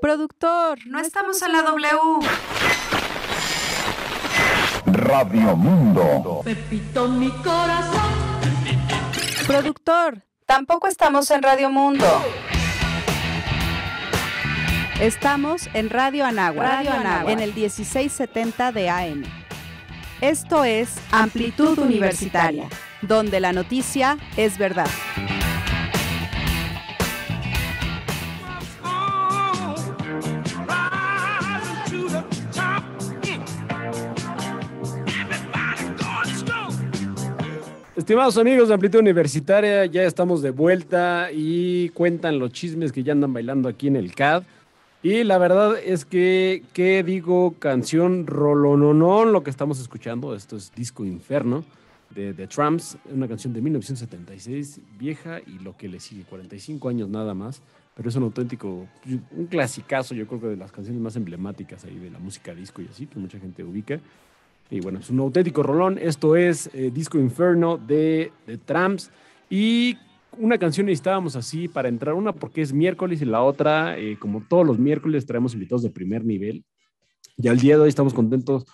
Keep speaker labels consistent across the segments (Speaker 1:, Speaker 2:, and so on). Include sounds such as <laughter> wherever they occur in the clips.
Speaker 1: Productor, no, estamos, en la W.
Speaker 2: Radio Mundo.
Speaker 1: Pepito, mi corazón. Productor, tampoco estamos en Radio Mundo. Estamos en Radio Anáhuac, Radio en el 1670 de AM. Esto es Amplitud Universitaria, donde la noticia es verdad.
Speaker 2: Estimados amigos de Amplitud Universitaria, ya estamos de vuelta y cuentan los chismes que ya andan bailando aquí en el CAD. Y la verdad es que, ¿qué digo? Canción Rolononón, lo que estamos escuchando. Esto es Disco Inferno de The Tramps, una canción de 1976, vieja y lo que le sigue, 45 años nada más. Pero es un auténtico, un clasicazo, yo creo que de las canciones más emblemáticas ahí de la música disco y así, que mucha gente ubica. Y bueno, es un auténtico rolón. Esto es eh, Disco Inferno de, Tramps. Y una canción necesitábamos así para entrar, una porque es miércoles y la otra, eh, como todos los miércoles, traemos invitados de primer nivel. Y al día de hoy estamos contentos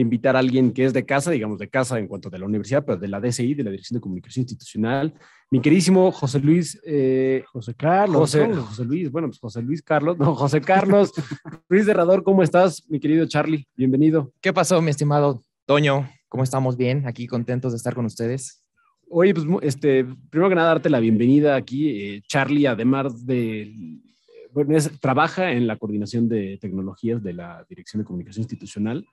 Speaker 2: invitar a alguien que es de casa, digamos de casa en cuanto a la universidad, pero de la DCI, de la Dirección de Comunicación Institucional. Mi queridísimo José Luis. Eh, José Carlos. José, Luis, bueno, pues José Luis Carlos, no, José Carlos. <laughs> Luis Derrador, ¿cómo estás, mi querido Charlie? Bienvenido. ¿Qué pasó,
Speaker 3: mi estimado Toño? ¿Cómo estamos? Bien, aquí contentos de estar con ustedes. Oye, pues
Speaker 2: este, primero que nada, darte la bienvenida aquí. Eh, Charlie, además de bueno, es, trabaja en la coordinación de tecnologías de la Dirección de Comunicación Institucional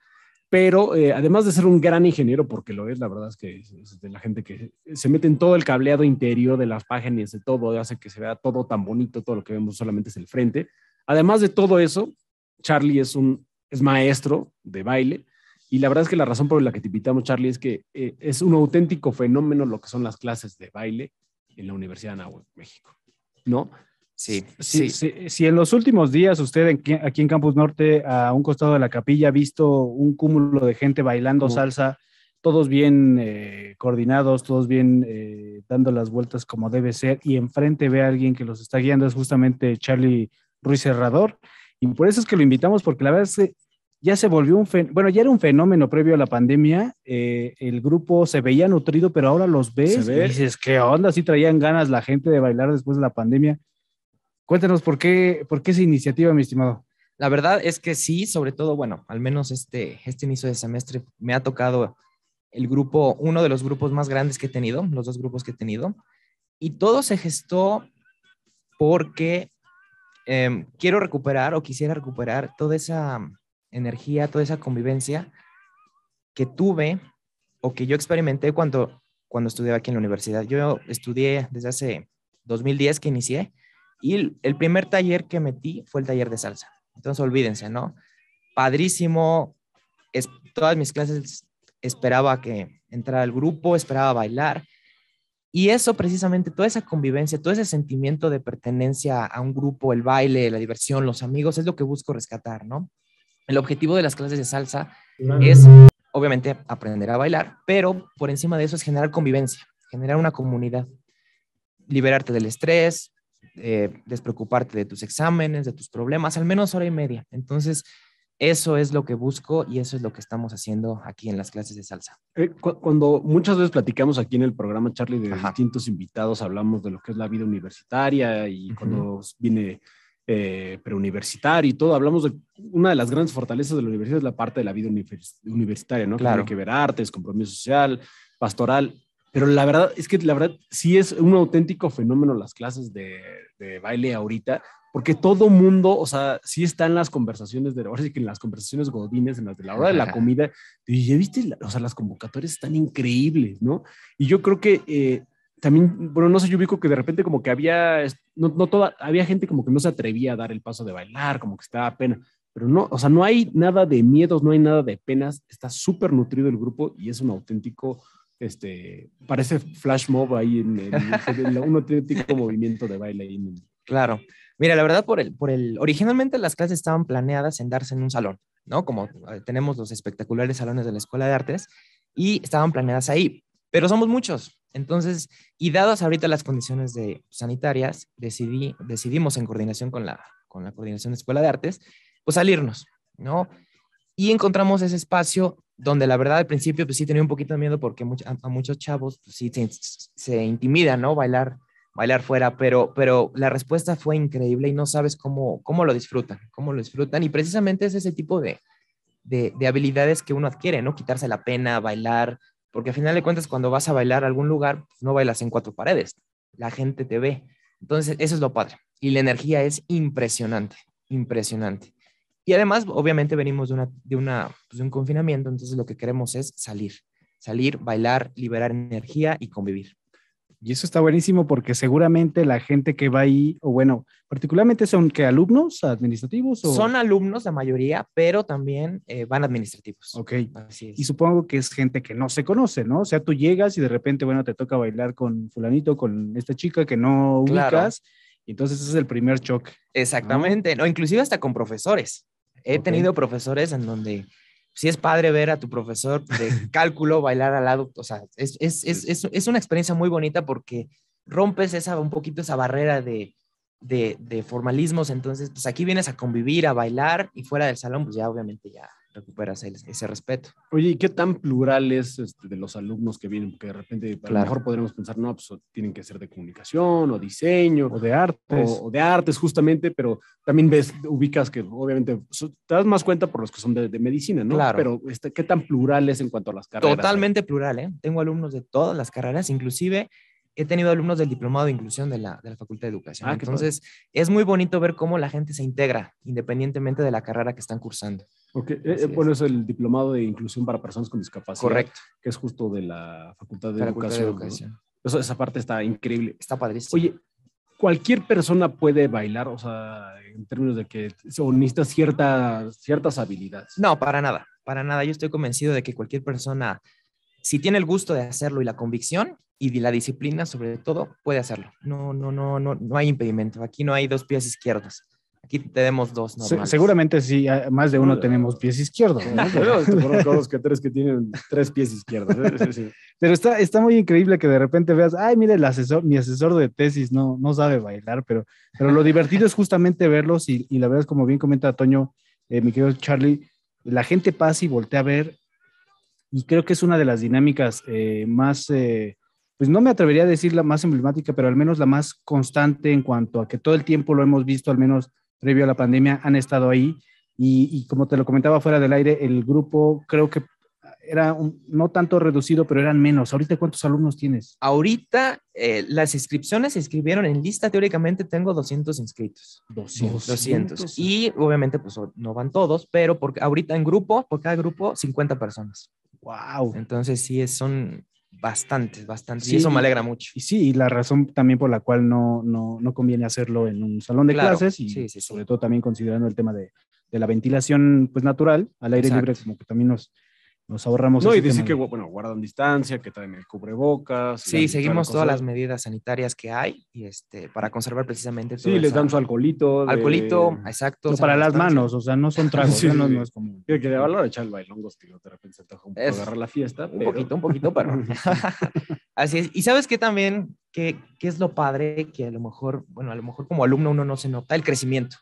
Speaker 2: pero eh, además de ser un gran ingeniero, porque lo es, la verdad es que es de la gente que se mete en todo el cableado interior de las páginas, de todo, hace que se vea todo tan bonito, todo lo que vemos solamente es el frente. Además de todo eso, Charlie es un es maestro de baile y la verdad es que la razón por la que te invitamos, Charlie, es que eh, es un auténtico fenómeno lo que son las clases de baile en la Universidad de Nahuatl, México, ¿no? Sí, sí. Si,
Speaker 1: en los últimos días usted aquí, en Campus Norte, a un costado de la capilla, ha visto un cúmulo de gente bailando salsa, todos bien eh, coordinados, todos bien eh, dando las vueltas como debe ser, y enfrente ve a alguien que los está guiando, es justamente Charlie Ruiz Herrador. Y por eso es que lo invitamos, porque la verdad es que ya se volvió un fenómeno, bueno, ya era un fenómeno previo a la pandemia, eh, el grupo se veía nutrido, pero ahora los ves ve. y dices, ¿qué onda? si traían ganas la gente de bailar después de la pandemia. Cuéntanos por qué, por qué esa iniciativa, mi estimado.
Speaker 3: La verdad es que sí, sobre todo, bueno, al menos este, este inicio de semestre me ha tocado el grupo, uno de los grupos más grandes que he tenido, los dos grupos que he tenido, y todo se gestó porque em, quiero recuperar o quisiera recuperar toda esa energía, toda esa convivencia que tuve o que yo experimenté cuando, cuando estudiaba aquí en la universidad. Yo estudié desde hace 2010 que inicié y el primer taller que metí fue el taller de salsa. Entonces, olvídense, ¿no? Padrísimo. Es, todas mis clases esperaba que entrara el grupo, esperaba bailar. Y eso precisamente, toda esa convivencia, todo ese sentimiento de pertenencia a un grupo, el baile, la diversión, los amigos, es lo que busco rescatar, ¿no? El objetivo de las clases de salsa es, obviamente, aprender a bailar, pero por encima de eso es generar convivencia, generar una comunidad, liberarte del estrés, eh, despreocuparte de tus exámenes, de tus problemas, al menos hora y media. Entonces, eso es lo que busco y eso es lo que estamos
Speaker 2: haciendo aquí en las clases de salsa. Eh, cuando muchas veces platicamos aquí en el programa, Charlie, de distintos invitados, hablamos de lo que es la vida universitaria y cuando viene eh, preuniversitario y todo, hablamos de una de las grandes fortalezas de la universidad es la parte de la vida universitaria, ¿no? Claro. Que que ver artes, compromiso social, pastoral pero la verdad es que la verdad sí es un auténtico fenómeno las clases de, baile ahorita, porque todo mundo, o sea, sí está en las conversaciones de, ahora sí que en las conversaciones godines, en las de la hora de la comida, y viste, o sea, las convocatorias están increíbles, ¿no? Y yo creo que eh, también, bueno, no sé, yo ubico que de repente como que había, no, no toda, había gente como que no se atrevía a dar el paso de bailar, como que estaba pena, pero no, o sea, no hay nada de miedos, no hay nada de penas, está súper nutrido el grupo y es un auténtico este, parece flash mob ahí en, en, <laughs> uno tiene tipo movimiento de baile ahí.
Speaker 3: Claro. Mira, la verdad, por el, por el, originalmente las clases estaban planeadas en darse en un salón, ¿no? Como eh, tenemos los espectaculares salones de la Escuela de Artes y estaban planeadas ahí, pero somos muchos. Entonces, y dadas ahorita las condiciones de, pues, sanitarias, decidí, decidimos en coordinación con la, con la Coordinación de Escuela de Artes, pues salirnos, ¿no? Y encontramos ese espacio donde la verdad al principio pues sí tenía un poquito de miedo porque a, muchos chavos pues, sí se, intimida, ¿no? Bailar, bailar fuera, pero, pero la respuesta fue increíble y no sabes cómo, cómo lo disfrutan, cómo lo disfrutan y precisamente es ese tipo de, de, habilidades que uno adquiere, ¿no? Quitarse la pena, bailar, porque al final de cuentas cuando vas a bailar a algún lugar pues, no bailas en cuatro paredes, la gente te ve. Entonces, eso es lo padre. Y la energía es impresionante, impresionante. Y además, obviamente, venimos de, una, de, una, pues, un confinamiento, entonces lo que queremos es salir, salir, bailar, liberar energía y convivir.
Speaker 1: Y eso está buenísimo porque seguramente la gente que va ahí, o bueno, particularmente son que alumnos administrativos. Son
Speaker 3: alumnos la mayoría, pero también eh, van administrativos. Ok. Así es. Y
Speaker 1: supongo que es gente que no se conoce, ¿no? O sea, tú llegas y de repente, bueno, te toca bailar con fulanito, con esta chica que no ubicas. Y entonces ese es el primer choque.
Speaker 3: Exactamente, o inclusive hasta con profesores. He tenido profesores en donde sí es padre ver a tu profesor de <laughs> cálculo bailar al lado, o sea, es, una experiencia muy bonita porque rompes esa, un poquito esa barrera de, de, formalismos, entonces pues aquí vienes a convivir, a bailar y fuera del salón pues ya obviamente ya recuperas ese respeto.
Speaker 2: Oye, ¿y qué tan plural es este, de los alumnos que vienen? Porque de repente a lo mejor podremos pensar, no, pues tienen que ser de comunicación o diseño. O de artes. O, de artes, justamente, pero también ves, ubicas que obviamente te das más cuenta por los que son de, medicina, ¿no? Claro. Pero este, ¿qué tan plural es en cuanto a las carreras? Totalmente
Speaker 3: plural, ¿eh? Tengo alumnos de todas las carreras, inclusive he tenido alumnos del diplomado de inclusión de la, de la Facultad de Educación. Ah, Entonces, es muy bonito ver cómo la gente se integra independientemente de la carrera que están cursando.
Speaker 2: Okay. Eh, eh bueno, es. el diplomado de inclusión para personas con discapacidad. Que es justo de la Facultad de Educación. Eso, esa parte está increíble. Está padrísimo. Oye, cualquier persona puede bailar, o sea, en términos de que o necesitas ciertas, ciertas habilidades. No, para nada, para nada. Yo estoy convencido
Speaker 3: de que cualquier persona, si tiene el gusto de hacerlo y la convicción y la disciplina sobre todo, puede hacerlo. No, no, no, no, no hay impedimento. Aquí no hay dos pies izquierdos. Aquí tenemos dos.
Speaker 1: seguramente sí, ah, más de uno tenemos pies izquierdos. ¿no? Pero, <laughs> <laughs> que que tienen tres
Speaker 2: pies izquierdos. ¿eh?
Speaker 1: Pero está, está muy increíble que de repente veas, ay, mire, el asesor, mi asesor de tesis no, no sabe bailar, pero, pero lo divertido es justamente verlos y, y la verdad es como bien comenta Toño, eh, mi querido Charlie, la gente pasa y voltea a ver y creo que es una de las dinámicas eh, más pues no me atrevería a decir la más emblemática, pero al menos la más constante en cuanto a que todo el tiempo lo hemos visto, al menos previo a la pandemia han estado ahí. Y, como te lo comentaba fuera del aire, el grupo creo que era no tanto reducido, pero eran menos. Ahorita, ¿cuántos alumnos tienes? Ahorita
Speaker 3: eh, las inscripciones se escribieron en lista. Teóricamente tengo 200 inscritos.
Speaker 1: 200. 200.
Speaker 3: Y obviamente, pues no van todos, pero porque ahorita en grupo, por cada grupo, 50 personas. Wow. Entonces, sí, son, bastantes, bastante, Sí, y eso me alegra
Speaker 1: mucho. Y sí, y la razón también por la cual no, no, no conviene hacerlo en un salón de clases y sobre todo también considerando el tema de, la ventilación pues natural al aire libre, como que también nos, nos ahorramos. No, y decir que,
Speaker 2: bueno, guardan distancia, que traen el cubrebocas. Sí, seguimos todas las medidas
Speaker 3: sanitarias que hay y este, para conservar precisamente Sí, les dan su
Speaker 2: alcoholito. Alcoholito, exacto.
Speaker 3: para las manos, o sea, no son tragos, no, es
Speaker 2: como Tiene que valor a echar el bailongo tío, de repente se antoja un
Speaker 3: agarrar la fiesta. Un poquito, un poquito, pero. <laughs> <laughs> Así es. Y sabes que también, que, qué es lo padre que a lo mejor, bueno, a lo mejor como alumno uno no se nota el crecimiento.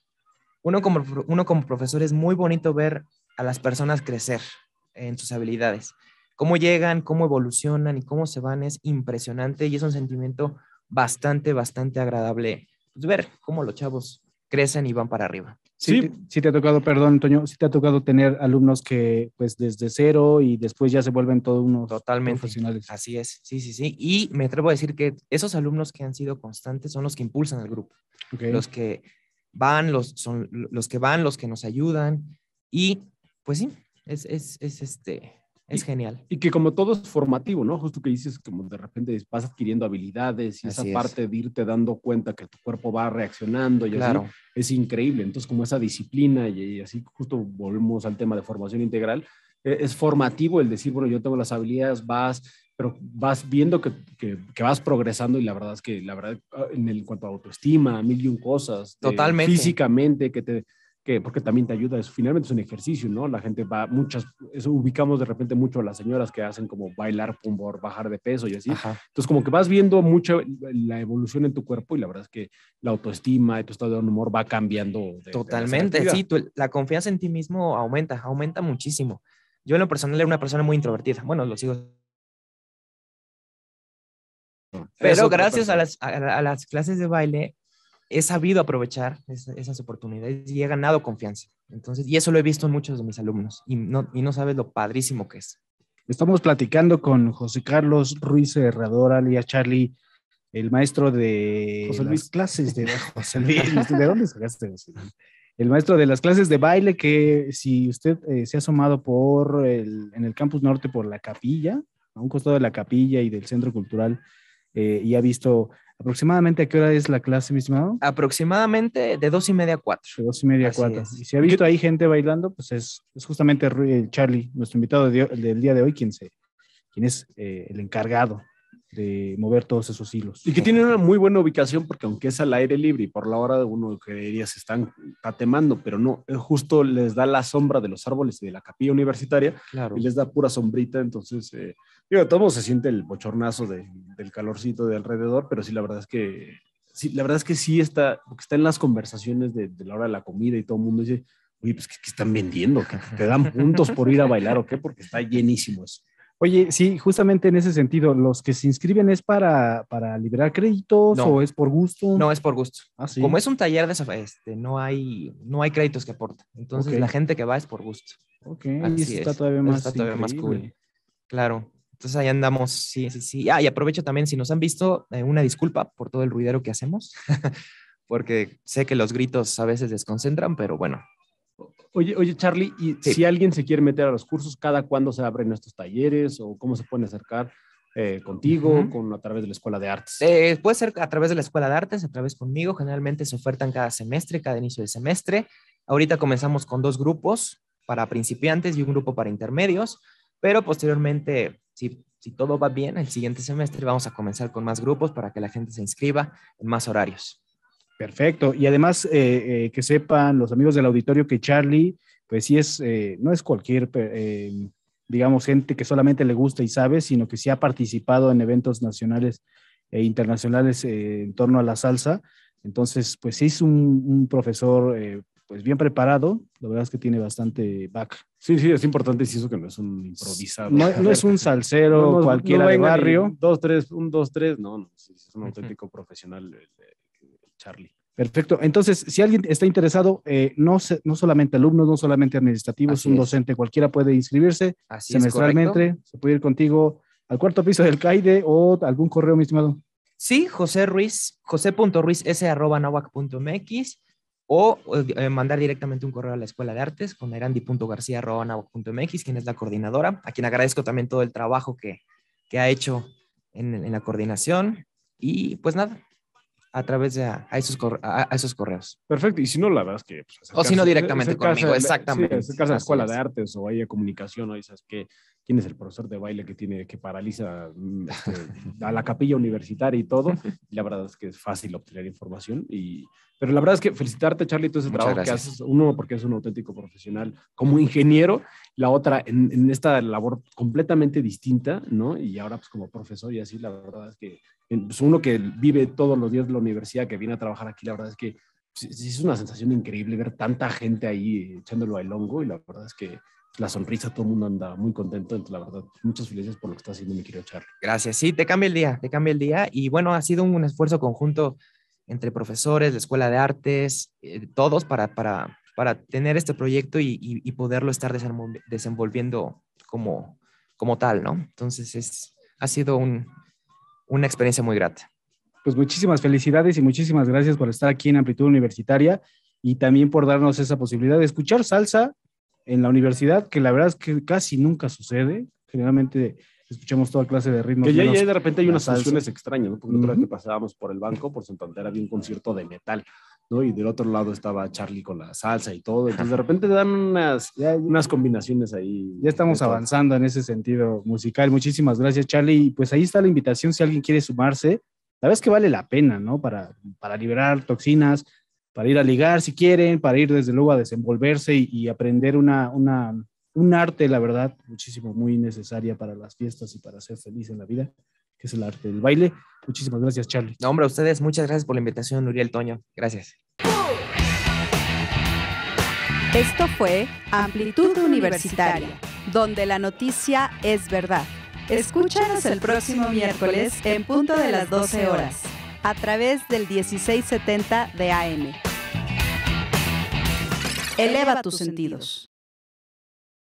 Speaker 3: Uno como, uno como profesor es muy bonito ver a las personas crecer en sus habilidades. Cómo llegan, cómo evolucionan y cómo se van es impresionante y es un sentimiento bastante, bastante agradable pues, ver cómo los chavos crecen y van para arriba.
Speaker 1: Sí, sí. Te, ha tocado, perdón, Antonio, sí te ha tocado tener alumnos que pues desde cero y después ya se vuelven todos unos
Speaker 3: Totalmente. profesionales. Así es, sí, sí, sí. Y me atrevo a decir que esos alumnos que han sido constantes son los que impulsan al grupo. Los que van, los, son los que van, los que nos ayudan y pues sí, es, este,
Speaker 2: es genial. Y que como todo es formativo, ¿no? Justo que dices, como de repente vas adquiriendo habilidades y esa parte de irte dando cuenta que tu cuerpo va reaccionando y claro. es increíble. Entonces, como esa disciplina y, así justo volvemos al tema de formación integral, e, es, formativo el decir, bueno, yo tengo las habilidades, vas pero vas viendo que, vas progresando y la verdad es que, la verdad, ah, en cuanto a autoestima, mil y un cosas, eh, Totalmente. físicamente, que te, que porque también te ayuda, es, finalmente es un ejercicio, ¿no? La gente va, muchas, eso ubicamos de repente mucho a las señoras que hacen como bailar pumbor, bajar de peso y así. Entonces, como que vas viendo mucha la evolución en tu cuerpo y la verdad es que la autoestima y tu estado de humor va cambiando.
Speaker 3: Totalmente, sí,
Speaker 2: la confianza en ti mismo aumenta, aumenta muchísimo. Yo en lo personal era una
Speaker 3: persona muy introvertida, bueno, lo sigo.
Speaker 1: Pero gracias a las,
Speaker 3: a las clases de baile he sabido aprovechar esas oportunidades y he ganado confianza. Entonces, y eso lo he visto en muchos de mis alumnos y no, y no sabes lo padrísimo que
Speaker 1: es. Estamos platicando con José Carlos Ruiz Herrador, alias Charlie, el maestro de José Luis, clases de <laughs> José ¿de dónde sacaste? El maestro de las clases de baile que si usted eh, se ha asomado por el, en el campus norte por la capilla, a un costado de la capilla y del centro cultural, eh, y ha visto ¿Aproximadamente a qué hora es la clase, mi estimado? Aproximadamente de dos y media a cuatro. De dos
Speaker 3: y media a cuatro. Y si ha visto
Speaker 1: ahí gente bailando, pues es, es justamente eh, Charlie, nuestro invitado del día de hoy, quien, se, es eh, el encargado de mover todos esos hilos.
Speaker 2: Y que tienen una muy buena ubicación porque aunque es al aire libre y por la hora de uno creería se están patemando, pero no, eh, justo les da la sombra de los árboles y de la capilla universitaria claro. y les da pura sombrita, entonces, eh, digo, todo se siente el bochornazo del calorcito de alrededor, pero sí, la verdad es que sí, la verdad es que sí está, porque está en las conversaciones de, la hora de la comida y todo el mundo dice, uy, pues, ¿qué, están vendiendo? que ¿Te dan puntos por ir a bailar o qué? Porque está
Speaker 1: llenísimo eso. Oye, sí, justamente en ese sentido, ¿los que se inscriben es para, para liberar créditos o es por gusto? No,
Speaker 3: es por gusto. Ah, Como es un taller de este, no hay, no hay créditos que aporta. Entonces la gente que va es por gusto. Ok, Así está todavía más. cool. Claro. Entonces ahí andamos, sí, sí, sí. Ah, y aprovecho también, si nos han visto, eh, una disculpa por todo el ruidero que hacemos, <laughs> porque sé que los gritos a veces desconcentran, pero bueno,
Speaker 2: Oye, oye, Charlie, y si alguien se quiere meter a los cursos, ¿cada cuándo se abren estos talleres o cómo se pueden acercar eh, contigo, con, a través de la Escuela de Artes? Eh,
Speaker 3: puede ser a través de la Escuela de Artes, a través conmigo. Generalmente se ofertan cada semestre, cada inicio de semestre. Ahorita comenzamos con dos grupos para principiantes y un grupo para intermedios, pero posteriormente, si todo va bien, el siguiente semestre vamos a comenzar con más grupos para que la gente se inscriba en más horarios.
Speaker 1: Perfecto. Y además eh, eh, que sepan los amigos del auditorio que Charlie, pues sí es, eh, no es cualquier, digamos, gente que solamente le gusta y sabe, sino que sí ha participado en eventos nacionales e internacionales en torno a la salsa. Entonces, pues sí es un, profesor pues bien preparado, la verdad es que tiene bastante back. Sí, sí, es importante decir eso que no es un improvisado. No, es un salsero <laughs> cualquiera de barrio.
Speaker 2: Dos, tres, un dos, tres, no, no, es un auténtico profesional profesional. Charlie.
Speaker 1: Perfecto. Entonces, si alguien está interesado, eh, no, no solamente alumnos, no solamente administrativos, un docente, cualquiera puede inscribirse Así semestralmente. Se puede ir contigo al cuarto piso del CAIDE o algún correo, mi estimado. Sí,
Speaker 3: José Ruiz, mx o eh, mandar directamente un correo a la Escuela de Artes con mx quien es la coordinadora, a quien agradezco también todo el trabajo que, que ha hecho en, en la coordinación. Y pues nada, a través de a, esos, correos, Perfecto, y si no, la verdad es que... Pues,
Speaker 2: o si no, directamente conmigo, exactamente. Sí, acercarse a la Escuela de Artes o ahí Comunicación, o sabes que quién es el profesor de baile que tiene que paraliza mm, este, a la capilla universitaria y todo. <laughs> la verdad es que es fácil obtener información. Y, pero la verdad es que felicitarte, Charlie, todo ese trabajo que haces. Uno, porque es un auténtico profesional como ingeniero. La otra, en, esta labor completamente distinta, ¿no? Y ahora, pues como profesor y así, la verdad es que es pues, uno que vive todos los días la universidad, que viene a trabajar aquí, la verdad es que pues, es una sensación increíble ver tanta gente ahí echándolo al hongo y la verdad es que la sonrisa, todo el mundo anda muy contento, la verdad. Muchas felicidades por lo que estás haciendo, mi querido Charlie.
Speaker 3: Gracias, sí, te cambia el día, te cambia el día. Y bueno, ha sido un esfuerzo conjunto entre profesores, la Escuela de Artes, eh, todos para, para, para tener este proyecto y, y, poderlo estar desenvolviendo como, como tal, ¿no? Entonces, es, ha sido un, una experiencia muy grata.
Speaker 1: Pues muchísimas felicidades y muchísimas gracias por estar aquí en Amplitud Universitaria y también por darnos esa posibilidad de escuchar salsa en la universidad, que la verdad es que casi nunca sucede. Generalmente escuchamos toda clase de ritmos. Que ya, de repente hay unas canciones
Speaker 2: extrañas, ¿no? Porque uh otra vez que pasábamos por el banco, por Santander, había un concierto de metal. ¿no? Y del otro lado estaba Charlie con la
Speaker 1: salsa y todo. Entonces de repente dan unas, <laughs> unas combinaciones ahí. Ya estamos avanzando en ese sentido musical. Muchísimas gracias, Charlie. y Pues ahí está la invitación si alguien quiere sumarse. La verdad es que vale la pena, ¿no? Para, para liberar toxinas, para ir a ligar si quieren, para ir desde luego a desenvolverse y, aprender una, un arte, la verdad, muchísimo, muy necesaria para las fiestas y para ser feliz en la vida, que es el arte del baile. Muchísimas gracias,
Speaker 3: Charlie. No, hombre, a ustedes muchas gracias por la invitación, Uriel Toño. Gracias.
Speaker 1: Esto fue Amplitud Universitaria, donde la noticia es verdad. Escúchanos el próximo miércoles en punto de las 12 horas, a través del 1670 de AM. Eleva tus sentidos.